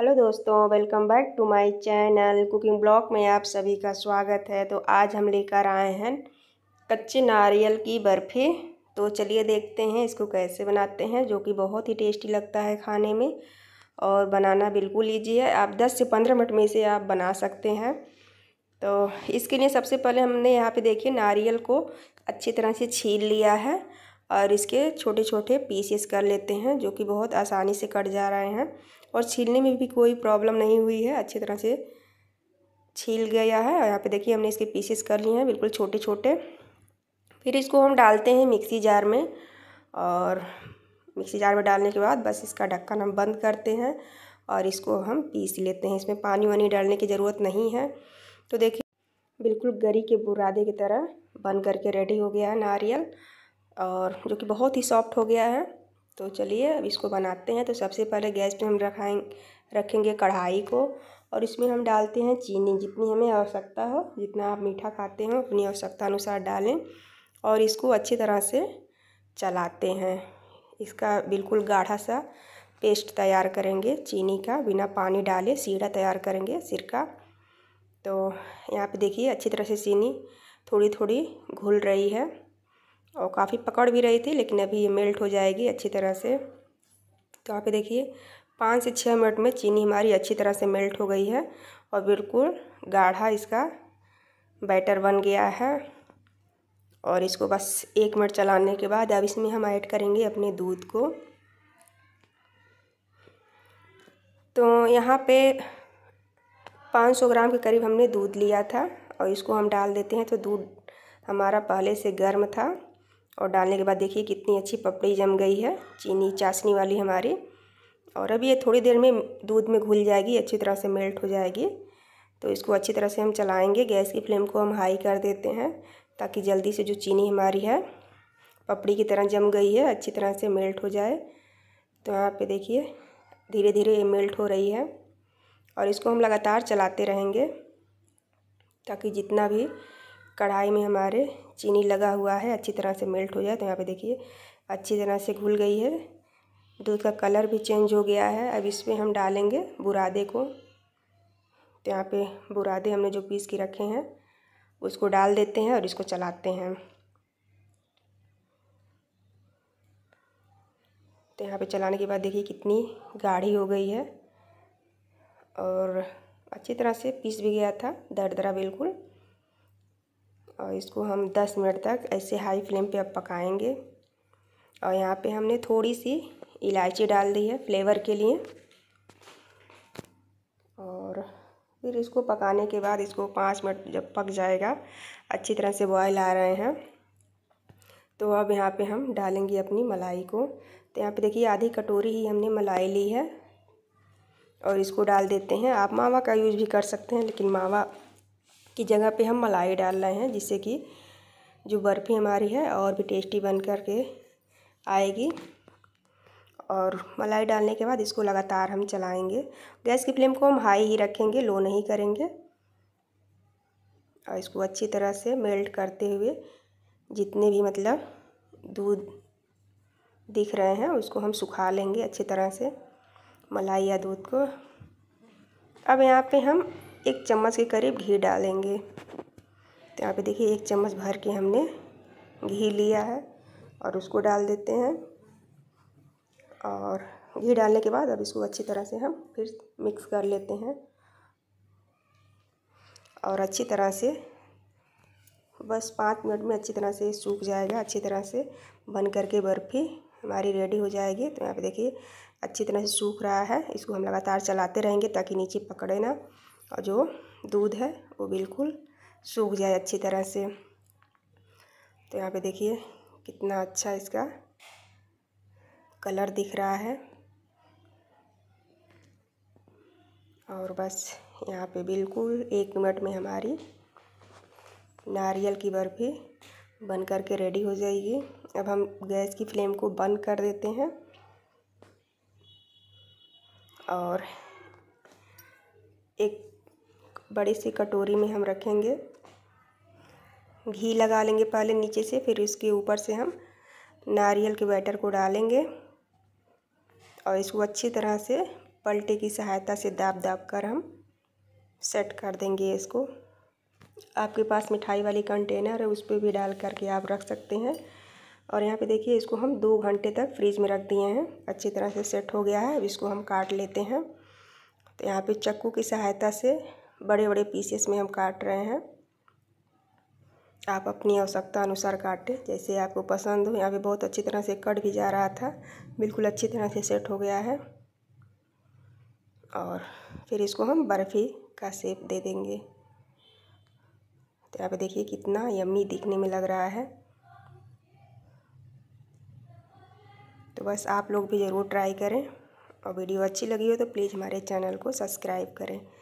hello दोस्तों welcome back to my channel cooking blog में आप सभी का स्वागत है तो आज हम लेकर आए हैं कच्चे नारियल की बर्फ़ी तो चलिए देखते हैं इसको कैसे बनाते हैं जो कि बहुत ही टेस्टी लगता है खाने में और बनाना बिल्कुल लीजिए है आप 10 से 15 मिनट में इसे आप बना सकते हैं तो इसके लिए सबसे पहले हमने यहाँ पर देखिए नारियल को अच्छी तरह से छील लिया है और इसके छोटे छोटे पीसेस कर लेते हैं जो कि बहुत आसानी से कट जा रहे हैं और छीलने में भी कोई प्रॉब्लम नहीं हुई है अच्छी तरह से छील गया है और यहाँ पे देखिए हमने इसके पीसेस कर लिए हैं बिल्कुल छोटे छोटे फिर इसको हम डालते हैं मिक्सी जार में और मिक्सी जार में डालने के बाद बस इसका ढक्कन हम बंद करते हैं और इसको हम पीस लेते हैं इसमें पानी वानी डालने की ज़रूरत नहीं है तो देखिए बिल्कुल गरी के बुरादे की तरह बन करके रेडी हो गया है नारियल और जो कि बहुत ही सॉफ्ट हो गया है तो चलिए अब इसको बनाते हैं तो सबसे पहले गैस पे हम रखाए रखेंगे कढ़ाई को और इसमें हम डालते हैं चीनी जितनी हमें आवश्यकता हो जितना आप मीठा खाते हो अपनी आवश्यकता अनुसार डालें और इसको अच्छी तरह से चलाते हैं इसका बिल्कुल गाढ़ा सा पेस्ट तैयार करेंगे चीनी का बिना पानी डाले सीढ़ा तैयार करेंगे सिरका तो यहाँ पे देखिए अच्छी तरह से चीनी थोड़ी थोड़ी घुल रही है और काफ़ी पकड़ भी रही थी लेकिन अभी ये मेल्ट हो जाएगी अच्छी तरह से तो आप देखिए पाँच से छः मिनट में चीनी हमारी अच्छी तरह से मेल्ट हो गई है और बिल्कुल गाढ़ा इसका बैटर बन गया है और इसको बस एक मिनट चलाने के बाद अब इसमें हम ऐड करेंगे अपने दूध को तो यहाँ पे 500 ग्राम के करीब हमने दूध लिया था और इसको हम डाल देते हैं तो दूध हमारा पहले से गर्म था और डालने के बाद देखिए कितनी अच्छी पपड़ी जम गई है चीनी चाशनी वाली हमारी और अब ये थोड़ी देर में दूध में घुल जाएगी अच्छी तरह से मेल्ट हो जाएगी तो इसको अच्छी तरह से हम चलाएंगे गैस की फ्लेम को हम हाई कर देते हैं ताकि जल्दी से जो चीनी हमारी है पपड़ी की तरह जम गई है अच्छी तरह से मेल्ट हो जाए तो यहाँ पे देखिए धीरे धीरे ये मेल्ट हो रही है और इसको हम लगातार चलाते रहेंगे ताकि जितना भी कढ़ाई में हमारे चीनी लगा हुआ है अच्छी तरह से मेल्ट हो जाए तो यहाँ पे देखिए अच्छी तरह से घुल गई है दूध का कलर भी चेंज हो गया है अब इसमें हम डालेंगे बुरादे को तो यहाँ पे बुरादे हमने जो पीस के रखे हैं उसको डाल देते हैं और इसको चलाते हैं तो यहाँ पे चलाने के बाद देखिए कितनी गाढ़ी हो गई है और अच्छी तरह से पीस भी गया था दरा बिल्कुल और इसको हम दस मिनट तक ऐसे हाई फ्लेम पे अब पकाएंगे और यहाँ पे हमने थोड़ी सी इलायची डाल दी है फ्लेवर के लिए और फिर इसको पकाने के बाद इसको पाँच मिनट जब पक जाएगा अच्छी तरह से बॉयल आ रहे हैं तो अब यहाँ पे हम डालेंगे अपनी मलाई को तो यहाँ पे देखिए आधी कटोरी ही हमने मलाई ली है और इसको डाल देते हैं आप मावा का यूज़ भी कर सकते हैं लेकिन मावा की जगह पे हम मलाई डाल रहे हैं जिससे कि जो बर्फ़ी हमारी है और भी टेस्टी बन कर के आएगी और मलाई डालने के बाद इसको लगातार हम चलाएंगे गैस की फ्लेम को हम हाई ही रखेंगे लो नहीं करेंगे और इसको अच्छी तरह से मेल्ट करते हुए जितने भी मतलब दूध दिख रहे हैं उसको हम सुखा लेंगे अच्छी तरह से मलाई या दूध को अब यहाँ पे हम एक चम्मच के करीब घी डालेंगे तो यहाँ पे देखिए एक चम्मच भर के हमने घी लिया है और उसको डाल देते हैं और घी डालने के बाद अब इसको अच्छी तरह से हम फिर मिक्स कर लेते हैं और अच्छी तरह से बस पाँच मिनट में अच्छी तरह से सूख जाएगा अच्छी तरह से बन करके बर्फ़ी हमारी रेडी हो जाएगी तो यहाँ पे देखिए अच्छी तरह से सूख रहा है इसको हम लगातार चलाते रहेंगे ताकि नीचे पकड़े ना और जो दूध है वो बिल्कुल सूख जाए अच्छी तरह से तो यहाँ पे देखिए कितना अच्छा इसका कलर दिख रहा है और बस यहाँ पे बिल्कुल एक मिनट में हमारी नारियल की बर्फ़ी बन करके रेडी हो जाएगी अब हम गैस की फ्लेम को बंद कर देते हैं और एक बड़ी सी कटोरी में हम रखेंगे घी लगा लेंगे पहले नीचे से फिर इसके ऊपर से हम नारियल के बैटर को डालेंगे और इसको अच्छी तरह से पलटे की सहायता से दाब दाब कर हम सेट कर देंगे इसको आपके पास मिठाई वाली कंटेनर है उस पर भी डाल करके आप रख सकते हैं और यहाँ पे देखिए इसको हम दो घंटे तक फ्रिज में रख दिए हैं अच्छी तरह से सेट हो गया है अब इसको हम काट लेते हैं तो यहाँ पे चक्कू की सहायता से बड़े बड़े पीसेस में हम काट रहे हैं आप अपनी आवश्यकता अनुसार काटें जैसे आपको पसंद हो यहाँ पे बहुत अच्छी तरह से कट भी जा रहा था बिल्कुल अच्छी तरह से सेट हो गया है और फिर इसको हम बर्फ़ी का सेप दे देंगे तो यहाँ पे देखिए कितना यम्मी दिखने में लग रहा है तो बस आप लोग भी ज़रूर ट्राई करें और वीडियो अच्छी लगी हो तो प्लीज़ हमारे चैनल को सब्सक्राइब करें